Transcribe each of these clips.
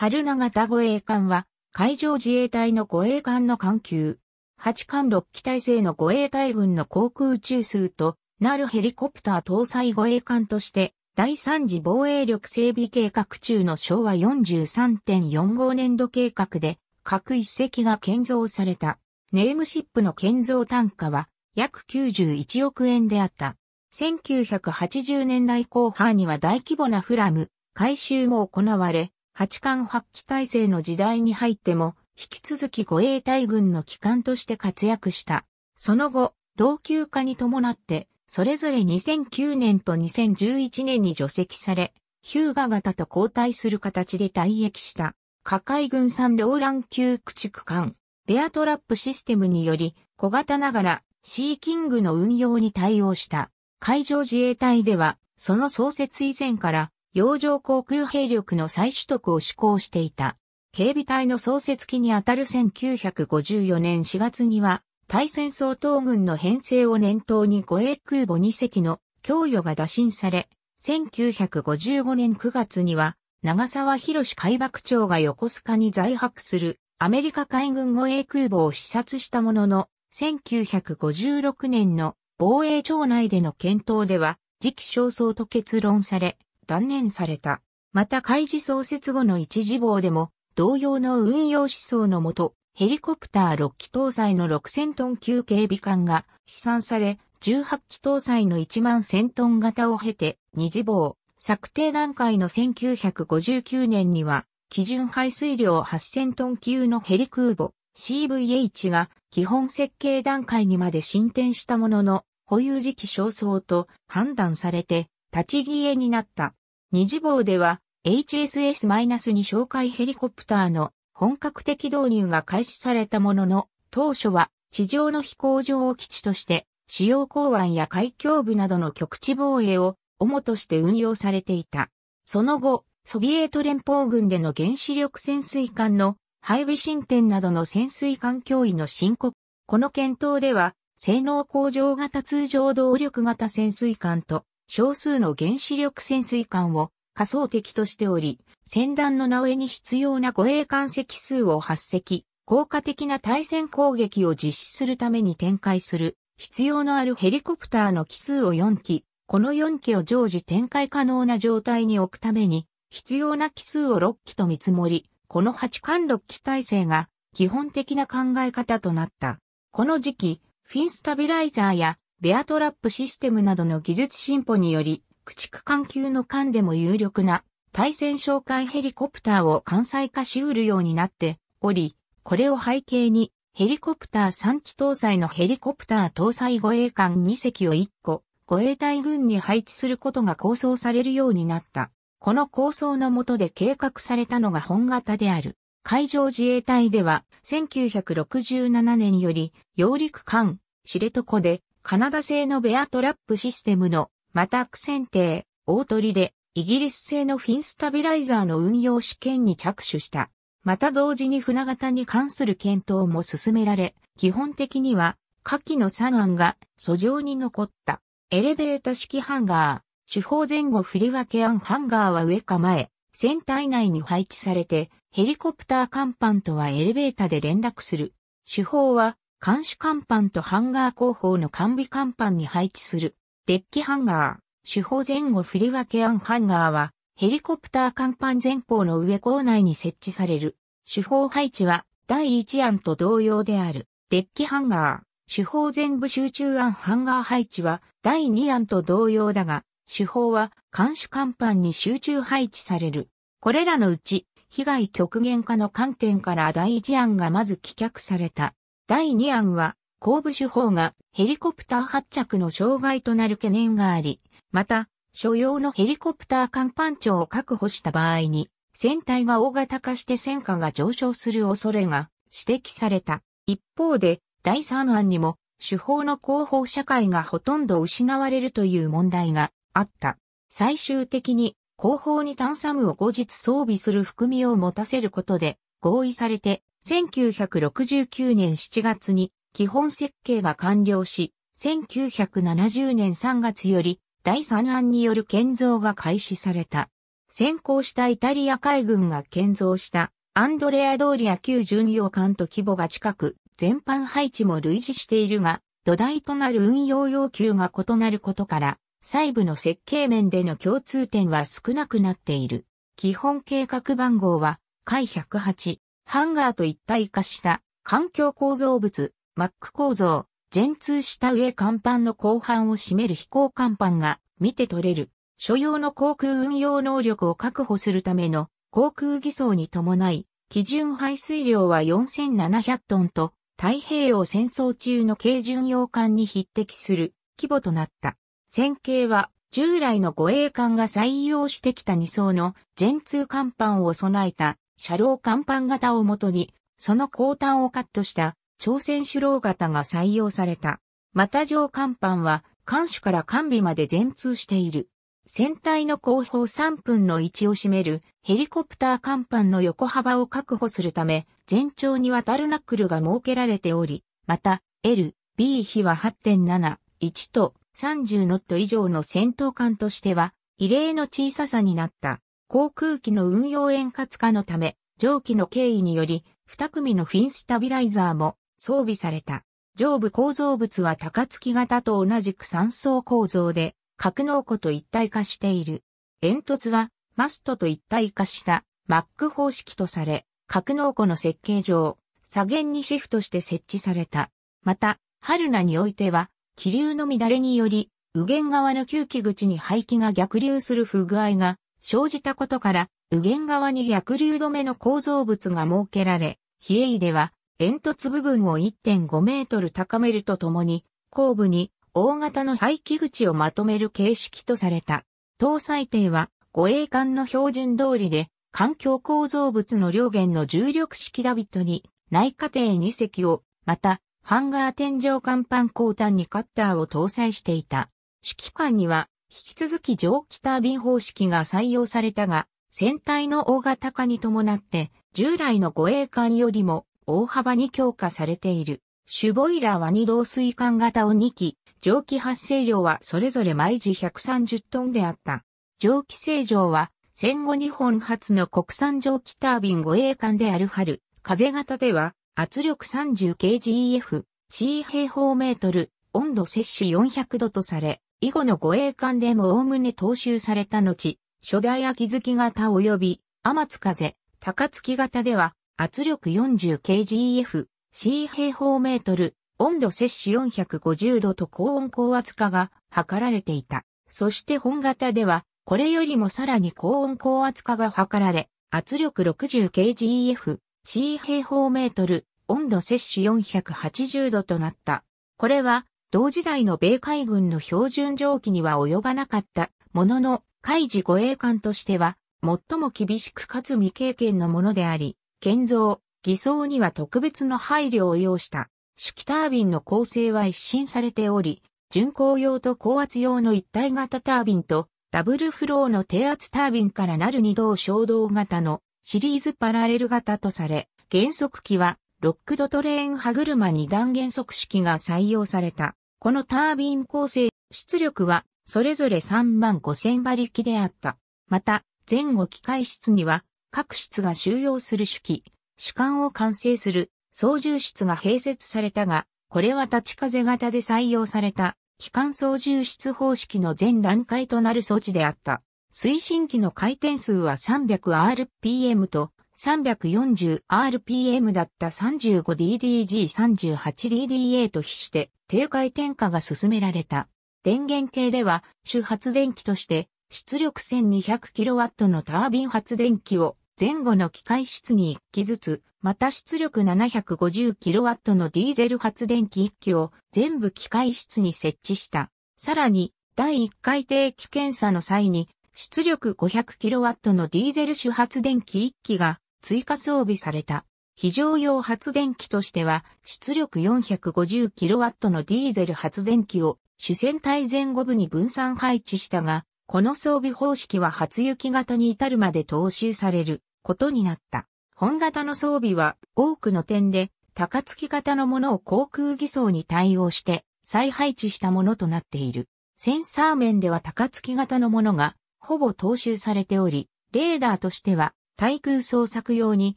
春長田護衛艦は、海上自衛隊の護衛艦の艦級。8艦6機体制の護衛隊軍の航空宇宙数となるヘリコプター搭載護衛艦として、第三次防衛力整備計画中の昭和43.45年度計画で、各一隻が建造された。ネームシップの建造単価は約91億円であった。1980年代後半には大規模なフラム、改修も行われ、八冠発揮体制の時代に入っても、引き続き護衛隊軍の機関として活躍した。その後、老朽化に伴って、それぞれ2009年と2011年に除籍され、ヒューガ型と交代する形で退役した、下海軍産ローラン級駆逐艦、ベアトラップシステムにより、小型ながら、シーキングの運用に対応した。海上自衛隊では、その創設以前から、洋上航空兵力の再取得を施行していた。警備隊の創設期にあたる1954年4月には、対戦相当軍の編成を念頭に護衛空母2隻の供与が打診され、1955年9月には、長沢博士海幕長が横須賀に在泊するアメリカ海軍護衛空母を視察したものの、1956年の防衛庁内での検討では、時期尚早と結論され、断念された。また開示創設後の一次棒でも、同様の運用思想のもと、ヘリコプター6機搭載の6000トン級警備艦が試算され、18機搭載の1万1000トン型を経て、二次防、策定段階の1959年には、基準排水量8000トン級のヘリ空母 CVH が基本設計段階にまで進展したものの、保有時期尚早と判断されて、立ち消えになった。二次棒では HSS-2 紹介ヘリコプターの本格的導入が開始されたものの、当初は地上の飛行場を基地として主要港湾や海峡部などの局地防衛を主として運用されていた。その後、ソビエト連邦軍での原子力潜水艦の配備進展などの潜水艦脅威の深刻。この検討では、性能向上型通常動力型潜水艦と少数の原子力潜水艦を仮想敵としており、船団の名上に必要な護衛艦隻数を8隻、効果的な対戦攻撃を実施するために展開する必要のあるヘリコプターの機数を4機、この4機を常時展開可能な状態に置くために、必要な機数を6機と見積もり、この8艦6機体制が基本的な考え方となった。この時期、フィンスタビライザーやベアトラップシステムなどの技術進歩により、駆逐艦級の艦でも有力な対戦哨戒ヘリコプターを艦載化しうるようになっており、これを背景にヘリコプター3機搭載のヘリコプター搭載護衛艦2隻を1個、護衛隊軍に配置することが構想されるようになった。この構想のもとで計画されたのが本型である。海上自衛隊では1967年より揚陸艦、知床でカナダ製のベアトラップシステムのマタック選定、大取りで、イギリス製のフィンスタビライザーの運用試験に着手した。また同時に船型に関する検討も進められ、基本的には、下記の3案が訴状に残った。エレベータ式ハンガー、手法前後振り分け案ハンガーは上か前、船体内に配置されて、ヘリコプター甲板とはエレベータで連絡する。手法は監視甲板とハンガー後方の完備甲板に配置する、デッキハンガー、手法前後振り分けアンハンガーは、ヘリコプター甲板前方の上構内に設置される、手法配置は、第1案と同様である、デッキハンガー、手法全部集中案ハンガー配置は、第2案と同様だが、手法は、監視甲板に集中配置される。これらのうち、被害極限化の観点から第1案がまず棄却された。第2案は、後部手法がヘリコプター発着の障害となる懸念があり、また、所要のヘリコプター艦班長を確保した場合に、船体が大型化して戦火が上昇する恐れが指摘された。一方で、第3案にも、手法の後方社会がほとんど失われるという問題があった。最終的に、後方に探査無を後日装備する含みを持たせることで合意されて、1969年7月に基本設計が完了し、1970年3月より第3案による建造が開始された。先行したイタリア海軍が建造したアンドレア通りや旧巡洋艦と規模が近く、全般配置も類似しているが、土台となる運用要求が異なることから、細部の設計面での共通点は少なくなっている。基本計画番号は、解108。ハンガーと一体化した環境構造物、マック構造、全通した上甲板の後半を占める飛行甲板が見て取れる、所要の航空運用能力を確保するための航空偽装に伴い、基準排水量は4700トンと、太平洋戦争中の軽巡洋艦に匹敵する規模となった。戦型は従来の護衛艦が採用してきた2層の全通甲板を備えた車両甲板型をもとに、その後端をカットした朝鮮主郎型が採用された。また上甲板は、艦首から艦尾まで全通している。船体の後方3分の1を占めるヘリコプター甲板の横幅を確保するため、全長にわたるナックルが設けられており、また、L、B 比は8.7、1と30ノット以上の戦闘艦としては、異例の小ささになった。航空機の運用円滑化のため、蒸気の経緯により、二組のフィンスタビライザーも装備された。上部構造物は高槻型と同じく3層構造で、格納庫と一体化している。煙突は、マストと一体化した、マック方式とされ、格納庫の設計上、左舷にシフトして設置された。また、春名においては、気流の乱れにより、右舷側の吸気口に排気が逆流する不具合が生じたことから、右舷側に逆流止めの構造物が設けられ、比叡では煙突部分を1.5メートル高めるとともに、後部に大型の排気口をまとめる形式とされた。搭載艇は護衛艦の標準通りで、環境構造物の両舷の重力式ラビットに内過程2隻を、また、ハンガー天井甲板後端にカッターを搭載していた。指揮官には引き続き蒸気タービン方式が採用されたが、船体の大型化に伴って、従来の護衛艦よりも大幅に強化されている。シュボイラーは二導水管型を2機、蒸気発生量はそれぞれ毎時130トンであった。蒸気正常は戦後日本初の国産蒸気タービン護衛艦である春、風型では圧力 30kgF、C 平方メートル、温度摂取400度とされ、以後の護衛艦でも概ね踏襲された後、初代秋月型及び、天津風、高月型では、圧力 40kgF、C 平方メートル、温度摂取450度と高温高圧化が測られていた。そして本型では、これよりもさらに高温高圧化が測られ、圧力 60kgF、C 平方メートル、温度摂取480度となった。これは、同時代の米海軍の標準蒸気には及ばなかったものの、海事護衛艦としては、最も厳しくかつ未経験のものであり、建造、偽装には特別の配慮を要した。主機タービンの構成は一新されており、巡航用と高圧用の一体型タービンと、ダブルフローの低圧タービンからなる二動衝動型のシリーズパラレル型とされ、減速機はロックドトレーン歯車二段減速式が採用された。このタービン構成、出力はそれぞれ3万5000馬力であった。また、前後機械室には各室が収容する主機、主管を完成する操縦室が併設されたが、これは立ち風型で採用された機関操縦室方式の全段階となる装置であった。推進機の回転数は 300rpm と 340rpm だった 35ddg38dda と比して低回転化が進められた。電源系では主発電機として出力 1200kW のタービン発電機を前後の機械室に1機ずつ、また出力 750kW のディーゼル発電機1機を全部機械室に設置した。さらに、第1回定期検査の際に、出力 500kW のディーゼル主発電機1機が追加装備された。非常用発電機としては、出力 450kW のディーゼル発電機を主戦隊前後部に分散配置したが、この装備方式は初雪型に至るまで踏襲されることになった。本型の装備は多くの点で高月型のものを航空偽装に対応して再配置したものとなっている。センサー面では高月型のものがほぼ踏襲されており、レーダーとしては対空捜索用に、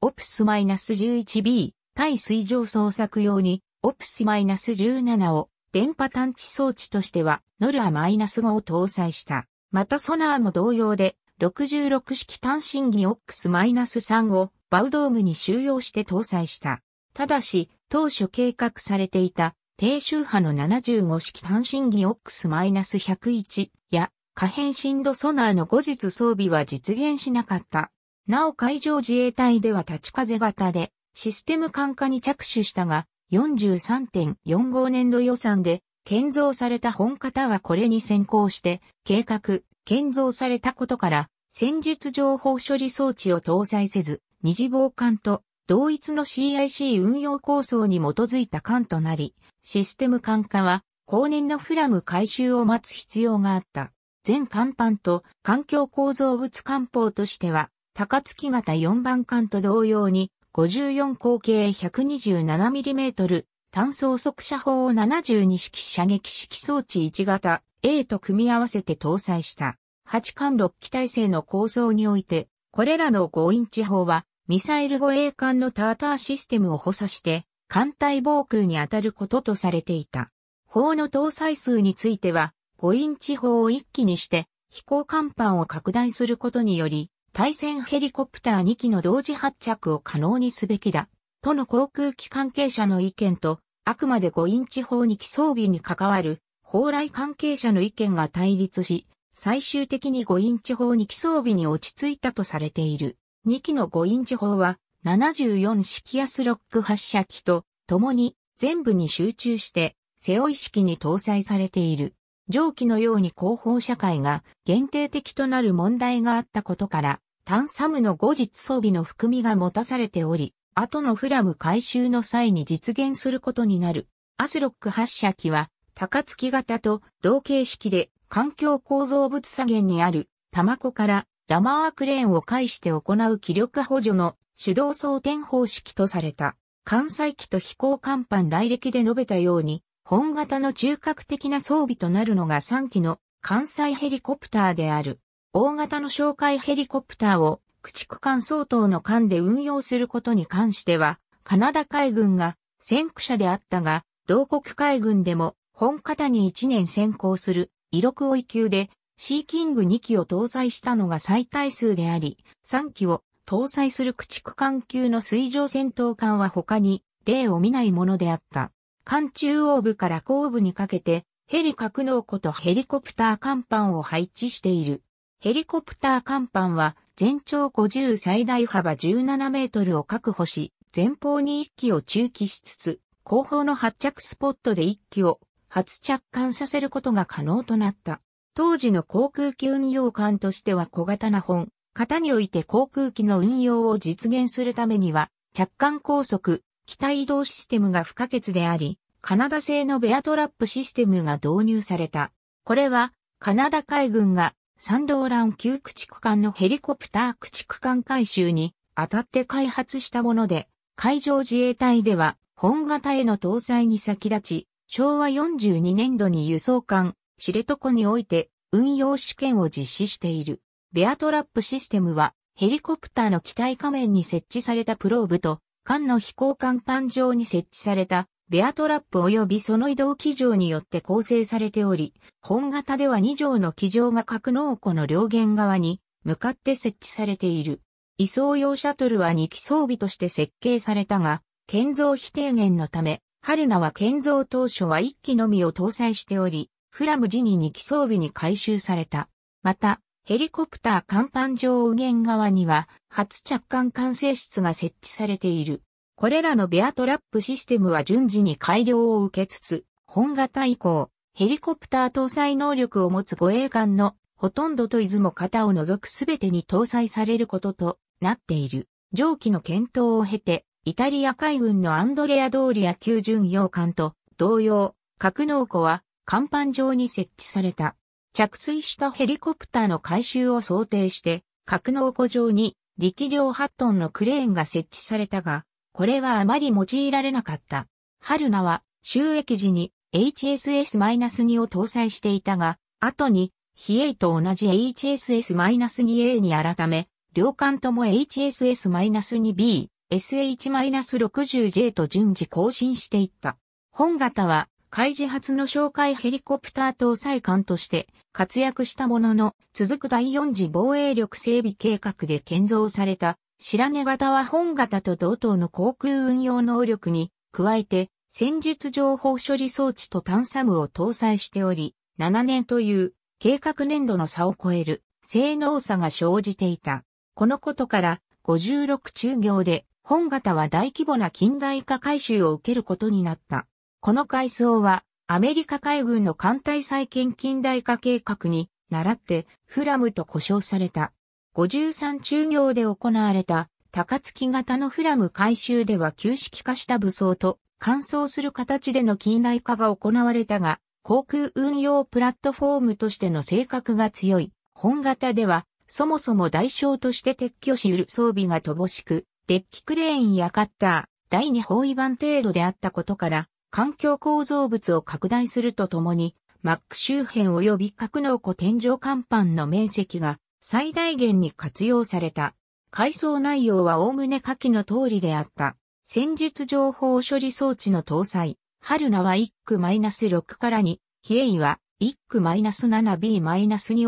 オプス -11B、対水上捜索用に、オプス -17 を電波探知装置としては、ノルア -5 を搭載した。またソナーも同様で、66式単身儀オックス -3 をバウドームに収容して搭載した。ただし、当初計画されていた低周波の75式単身儀オックス -101 や可変振度ソナーの後日装備は実現しなかった。なお海上自衛隊では立ち風型で、システム艦化に着手したが、43.45年度予算で、建造された本型はこれに先行して、計画、建造されたことから、戦術情報処理装置を搭載せず、二次防艦と同一の CIC 運用構想に基づいた艦となり、システム艦化は、後年のフラム回収を待つ必要があった。全艦板と環境構造物艦砲としては、高月型4番艦と同様に、54口径 127mm 単装速射砲を72式射撃式装置1型 A と組み合わせて搭載した8艦6機体制の構想において、これらの5インチ砲はミサイル護衛艦のターターシステムを補佐して艦隊防空に当たることとされていた。砲の搭載数については5インチ砲を一機にして飛行甲板を拡大することにより対戦ヘリコプター2機の同時発着を可能にすべきだ、との航空機関係者の意見と、あくまで5インチ砲2機装備に関わる、砲来関係者の意見が対立し、最終的に5インチ砲2機装備に落ち着いたとされている。2機の5インチ砲は、74式アスロック発射機と、共に全部に集中して、背負い式に搭載されている。上記のように広報社会が限定的となる問題があったことから、タンサムの後日装備の含みが持たされており、後のフラム回収の際に実現することになる。アスロック発射機は、高槻型と同形式で環境構造物左舷にある玉子からラマークレーンを介して行う気力補助の手動装填方式とされた。関西機と飛行甲板来歴で述べたように、本型の中核的な装備となるのが3機の艦載ヘリコプターである。大型の哨戒ヘリコプターを駆逐艦相当の艦で運用することに関しては、カナダ海軍が先駆者であったが、同国海軍でも本型に1年先行する威力追い級でシーキング2機を搭載したのが最大数であり、3機を搭載する駆逐艦級の水上戦闘艦は他に例を見ないものであった。艦中央部から後部にかけて、ヘリ格納庫とヘリコプター甲板を配置している。ヘリコプター甲板は全長50最大幅17メートルを確保し、前方に1機を駐機しつつ、後方の発着スポットで1機を初着艦させることが可能となった。当時の航空機運用艦としては小型な本、型において航空機の運用を実現するためには、着艦高速、機体移動システムが不可欠であり、カナダ製のベアトラップシステムが導入された。これは、カナダ海軍がサンドーラン級駆逐艦のヘリコプター駆逐艦回収に当たって開発したもので、海上自衛隊では本型への搭載に先立ち、昭和42年度に輸送艦、知床において運用試験を実施している。ベアトラップシステムはヘリコプターの機体下面に設置されたプローブと艦の飛行甲板上に設置されたベアトラップ及びその移動機場によって構成されており、本型では2畳の機場が格納庫の両舷側に向かって設置されている。移送用シャトルは2機装備として設計されたが、建造費低減のため、春菜は建造当初は1機のみを搭載しており、フラム時に2機装備に改修された。また、ヘリコプター甲板上右舷側には、初着艦管制室が設置されている。これらのベアトラップシステムは順次に改良を受けつつ、本型以降、ヘリコプター搭載能力を持つ護衛艦のほとんどと出雲型を除くすべてに搭載されることとなっている。上記の検討を経て、イタリア海軍のアンドレア・ドーリア級巡洋艦と同様、格納庫は甲板上に設置された。着水したヘリコプターの回収を想定して、格納庫上に力量8トンのクレーンが設置されたが、これはあまり用いられなかった。春菜は収益時に HSS-2 を搭載していたが、後に、比イと同じ HSS-2A に改め、両艦とも HSS-2B、SH-60J と順次更新していった。本型は海自発の哨戒ヘリコプター搭載艦として活躍したものの、続く第4次防衛力整備計画で建造された白根型は本型と同等の航空運用能力に加えて戦術情報処理装置と探査部を搭載しており、7年という計画年度の差を超える性能差が生じていた。このことから56中行で本型は大規模な近代化改修を受けることになった。この改装は、アメリカ海軍の艦隊再建近代化計画に、習って、フラムと呼称された。53中業で行われた、高槻型のフラム回収では旧式化した武装と、乾燥する形での近代化が行われたが、航空運用プラットフォームとしての性格が強い、本型では、そもそも代償として撤去し得る装備が乏しく、デッキクレーンやカッター、第2包囲板程度であったことから、環境構造物を拡大するとともに、マック周辺及び格納庫天井甲板の面積が最大限に活用された。階層内容は概ね下記の通りであった。戦術情報処理装置の搭載。春菜は1区 -6 から2、比叡は1区 -7B-2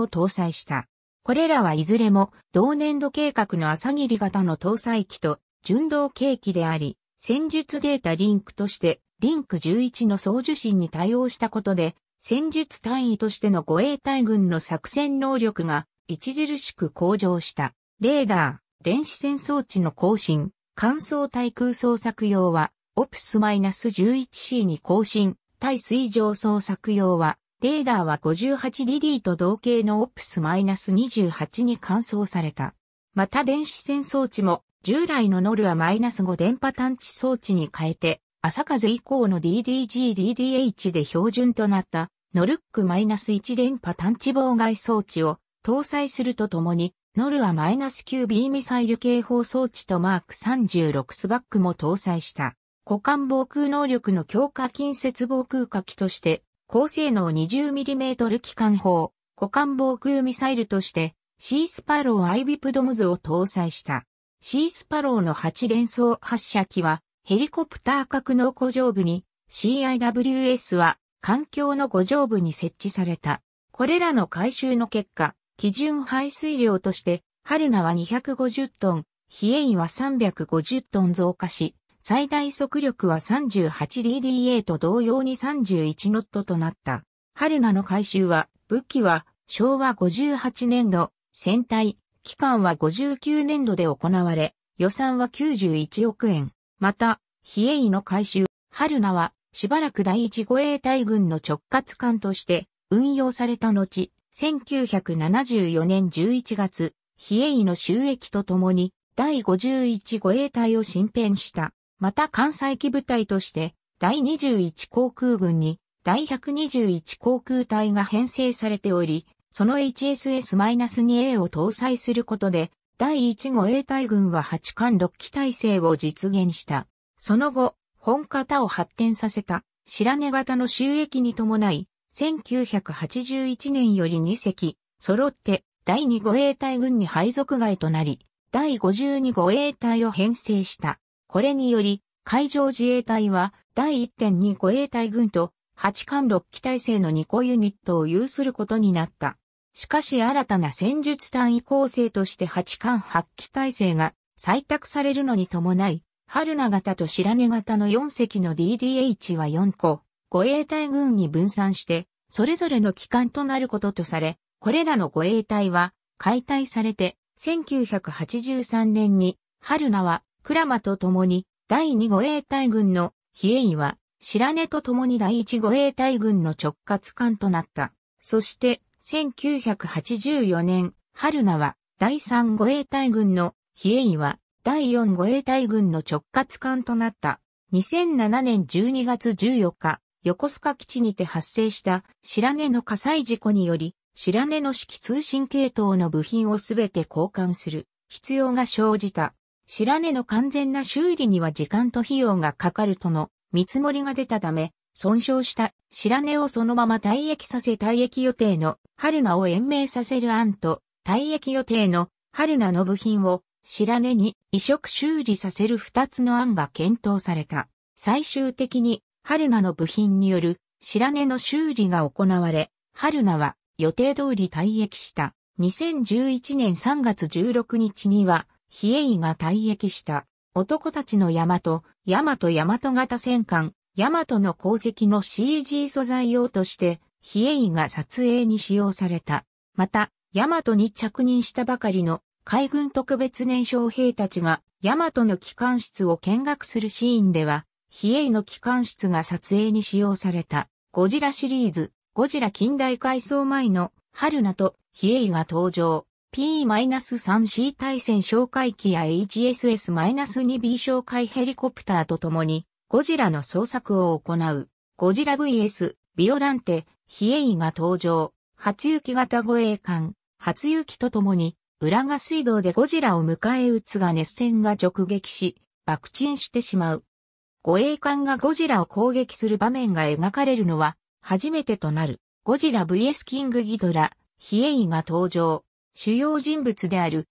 を搭載した。これらはいずれも同年度計画の朝霧型の搭載機と純同計機であり、戦術データリンクとしてリンク11の送受信に対応したことで、戦術単位としての護衛隊軍の作戦能力が著しく向上した。レーダー、電子戦装置の更新、乾燥対空捜索用は、オプス -11C に更新、対水上捜索用は、レーダーは 58DD と同型のオプス -28 に換装された。また電子戦装置も、従来のノルは -5 電波探知装置に変えて、朝風以降の DDG-DDH で標準となったノルック -1 電波探知妨害装置を搭載するとともに、ノルア -9B ミサイル警報装置とマーク36スバックも搭載した。股間防空能力の強化近接防空火器として、高性能 20mm 機関砲、股間防空ミサイルとして、シースパローアイビプドムズを搭載した。シースパローの8連装発射機は、ヘリコプター格納工場部に CIWS は環境の誤上部に設置された。これらの回収の結果、基準排水量として、春菜は250トン、比叡は350トン増加し、最大速力は 38DDA と同様に31ノットとなった。春菜の回収は、武器は昭和58年度、船体、期間は59年度で行われ、予算は91億円。また、比叡の改修、春名は、しばらく第一護衛隊軍の直轄艦として運用された後、1974年11月、比叡の収益とともに、第51護衛隊を新編した。また関西機部隊として、第21航空軍に、第121航空隊が編成されており、その HSS-2A を搭載することで、第1護衛隊軍は8艦6機体制を実現した。その後、本型を発展させた白根型の収益に伴い、1981年より2隻、揃って第2護衛隊軍に配属外となり、第52護衛隊を編成した。これにより、海上自衛隊は第1.2護衛隊軍と8艦6機体制の2個ユニットを有することになった。しかし新たな戦術単位構成として八冠発揮体制が採択されるのに伴い、春名型と白根型の4隻の DDH は4個、護衛隊軍に分散して、それぞれの機関となることとされ、これらの護衛隊は解体されて、1983年に、春名は倉間と共に第2護衛隊軍の比叡は白根と共に第1護衛隊軍の直轄艦となった。そして、1984年、春名は第3護衛隊軍の、比叡は第4護衛隊軍の直轄艦となった。2007年12月14日、横須賀基地にて発生した白根の火災事故により、白根の式通信系統の部品をすべて交換する必要が生じた。白根の完全な修理には時間と費用がかかるとの見積もりが出たため、損傷した白根をそのまま退役させ退役予定の春菜を延命させる案と、退役予定の春菜の部品を白根に移植修理させる二つの案が検討された。最終的に春菜の部品による白根の修理が行われ、春菜は予定通り退役した。2011年3月16日には、比叡が退役した。男たちの山と、山と山と型戦艦、ヤマトの鉱石の CG 素材用として、ヒエイが撮影に使用された。また、ヤマトに着任したばかりの海軍特別年少兵たちがヤマトの機関室を見学するシーンでは、ヒエイの機関室が撮影に使用された。ゴジラシリーズ、ゴジラ近代改装前の春菜とヒエイが登場。P-3C 対戦哨戒機や HSS-2B 哨戒ヘリコプターと共にゴジラの捜索を行う、ゴジラ VS、ビオランテ、ヒエイが登場、初雪型護衛艦、初雪とともに、浦賀水道でゴジラを迎え撃つが熱戦が直撃し、爆沈してしまう。護衛艦がゴジラを攻撃する場面が描かれるのは、初めてとなる、ゴジラ VS キングギドラ、ヒエイが登場。主要人物である、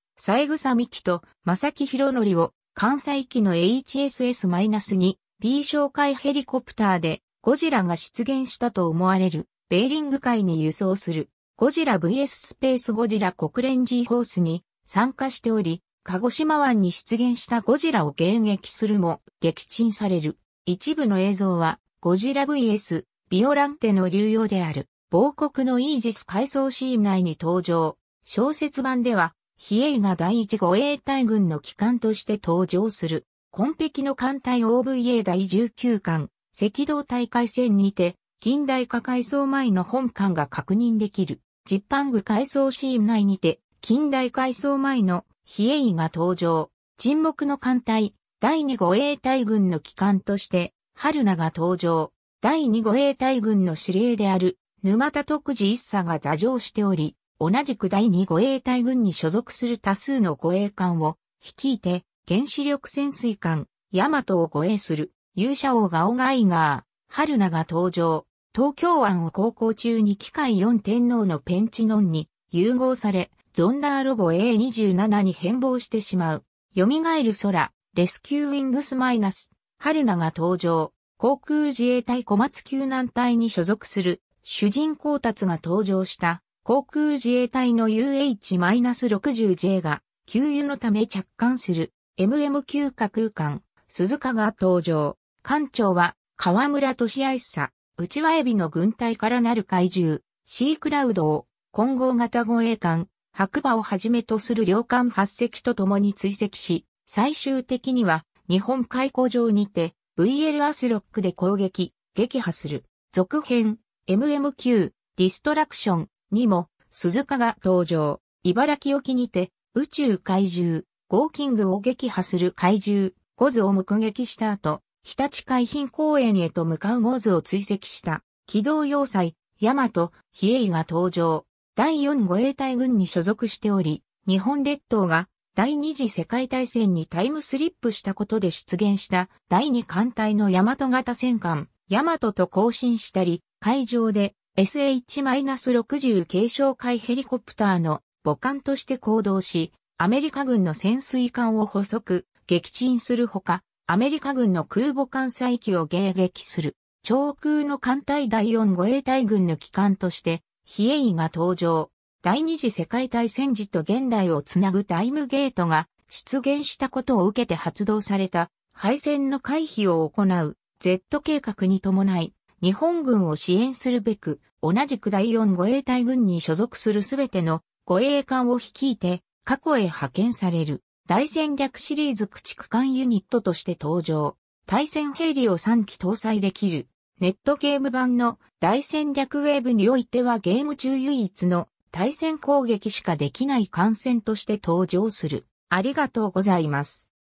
グサ美希と正木博則を、関西機の HSS-2 B 哨戒ヘリコプターでゴジラが出現したと思われるベーリング海に輸送するゴジラ VS スペースゴジラ国連 G ホースに参加しており、鹿児島湾に出現したゴジラを迎撃するも撃沈される。一部の映像はゴジラ VS ビオランテの流用である亡国のイージス改装シーン内に登場。小説版では、比叡が第一護衛隊軍の機関として登場する。紺碧の艦隊 OVA 第19艦、赤道大海戦にて、近代化改装前の本艦が確認できる。ジッパング改装シーン内にて、近代改装前の比叡が登場。沈黙の艦隊、第2護衛隊軍の機関として、春名が登場。第2護衛隊軍の司令である、沼田徳次一佐が座上しており、同じく第2護衛隊軍に所属する多数の護衛艦を率いて、原子力潜水艦、ヤマトを護衛する、勇者王ガオガイガー、春菜が登場、東京湾を航行中に機械4天皇のペンチノンに融合され、ゾンダーロボ A27 に変貌してしまう。蘇る空、レスキューウィングスマイナス、春菜が登場、航空自衛隊小松救難隊に所属する、主人公達が登場した、航空自衛隊の UH-60J が、給油のため着艦する。m m q か空間、鈴鹿が登場。艦長は、河村俊愛さ、内輪エビの軍隊からなる怪獣、シークラウドを、混合型護衛艦、白馬をはじめとする両艦発石と共に追跡し、最終的には、日本海溝上にて、VL アスロックで攻撃、撃破する。続編、m m q ディストラクションにも、鈴鹿が登場。茨城沖にて、宇宙怪獣、ゴーキングを撃破する怪獣、ゴズを目撃した後、日立海浜公園へと向かうゴズを追跡した、機動要塞、ヤマト、ヒエイが登場。第四護衛隊軍に所属しており、日本列島が第二次世界大戦にタイムスリップしたことで出現した第二艦隊の大和型戦艦、ヤマトと交信したり、海上で SH-60 軽哨海ヘリコプターの母艦として行動し、アメリカ軍の潜水艦を捕捉、撃沈するほか、アメリカ軍の空母艦載機を迎撃する、長空の艦隊第4護衛隊軍の機関として、エイが登場。第二次世界大戦時と現代をつなぐタイムゲートが出現したことを受けて発動された敗戦の回避を行う Z 計画に伴い日本軍を支援するべく同じく第4護衛隊軍に所属するすべての護衛艦を率いて過去へ派遣される大戦略シリーズ駆逐艦ユニットとして登場。対戦兵理を3機搭載できるネットゲーム版の大戦略ウェーブにおいてはゲーム中唯一の対戦攻撃しかできない艦船として登場する。ありがとうございます。